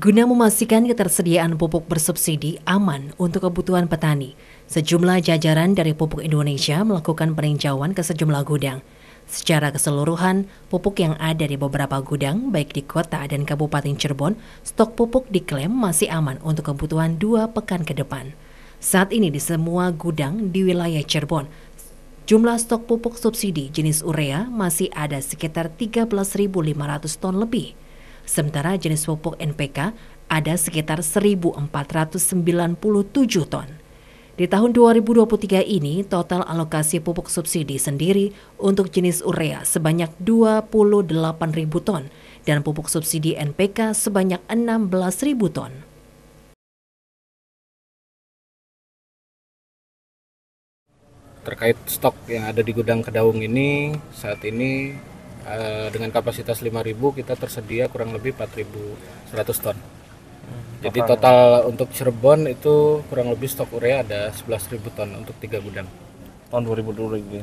Guna memastikan ketersediaan pupuk bersubsidi aman untuk kebutuhan petani, sejumlah jajaran dari Pupuk Indonesia melakukan peninjauan ke sejumlah gudang. Secara keseluruhan, pupuk yang ada di beberapa gudang, baik di kota dan kabupaten Cirebon, stok pupuk diklaim masih aman untuk kebutuhan dua pekan ke depan. Saat ini di semua gudang di wilayah Cirebon, jumlah stok pupuk subsidi jenis urea masih ada sekitar 13.500 ton lebih. Sementara jenis pupuk NPK ada sekitar 1.497 ton. Di tahun 2023 ini, total alokasi pupuk subsidi sendiri untuk jenis urea sebanyak 28.000 ton dan pupuk subsidi NPK sebanyak 16.000 ton. Terkait stok yang ada di gudang Kedaung ini, saat ini Eh, dengan kapasitas 5.000 kita tersedia kurang lebih 4.100 ton. Jadi total untuk Cirebon itu kurang lebih stok urea ada 11.000 ton untuk tiga gudang. Tahun 2020 gitu ini.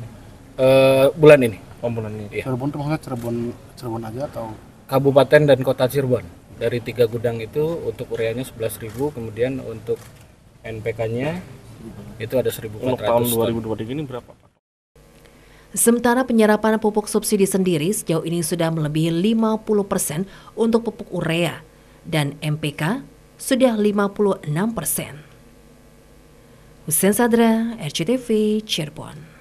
Uh, bulan ini. Oh, bulan ini. Iya. Cirebon itu maksudnya Cirebon Cirebon aja atau kabupaten dan kota Cirebon. Dari tiga gudang itu untuk ureanya 11.000, kemudian untuk NPK-nya itu ada 1.400 Untuk tahun 2023 ton. ini berapa, Pak? Sementara penyerapan pupuk subsidi sendiri sejauh ini sudah melebihi 50 persen untuk pupuk urea dan MPK sudah 56 persen. Hussein Sadra, RCTV, Cirebon.